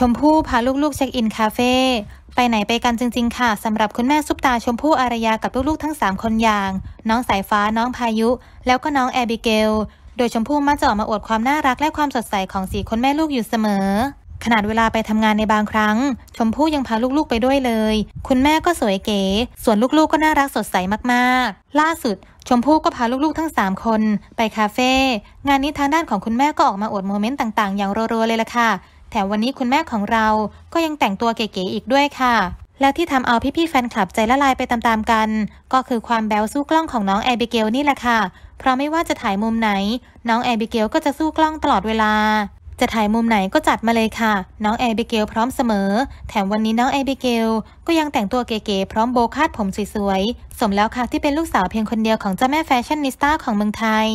ชมพู่พาลูกๆเช็คอินคาเฟ่ ไปไหนไปกันจริงๆค่ะสำหรับคุณแม่ซุปตา ชมพู่อารยากับลูกๆ ทั้ง 3 คนอย่าง น้องสายฟ้าน้องพายุ แล้วก็น้องแอบิเกล โดยชมพู่มักจะออกมาอวดความน่ารักและความสดใสของสีคนแม่ลูกอยู่เสมอ ขนาดเวลาไปทำงานในบางครั้ง ชมพู่ยังพาลูกๆไปด้วยเลย คุณแม่ก็สวยเก๋ ส่วนลูกๆก็น่ารักสดใสมากๆ ล่าสุด ชมพู่ก็พาลูกๆ ทั้ง3คนไปคาเฟ่งานนี้ทางด้านของคุณแม่ก็ออกมาอวดโมเมนต์ต่างๆอย่างรัวๆเลยล่ะค่ะแถมวันนี้คุณแม่ของเราก็ยังแต่งตัวเก๋ๆอีกด้วยค่ะ แล้วที่ทำเอาพี่ๆแฟนคลับใจละลายไปตามๆ กัน ก็คือความแบวสู้กล้องของน้องแอบิเกลนี่แหละค่ะ เพราะไม่ว่าจะถ่ายมุมไหน น้องแอบิเกลก็จะสู้กล้องตลอดเวลา จะถ่ายมุมไหนก็จัดมาเลยค่ะ น้องแอบิเกลพร้อมเสมอ แถมวันนี้น้องแอบิเกลก็ยังแต่งตัวเก๋ๆพร้อมโบคาดผมสวยๆ สมแล้วค่ะที่เป็นลูกสาวเพียงคนเดียวของเจ้าแม่แฟชั่นนิสต้าของเมืองไทย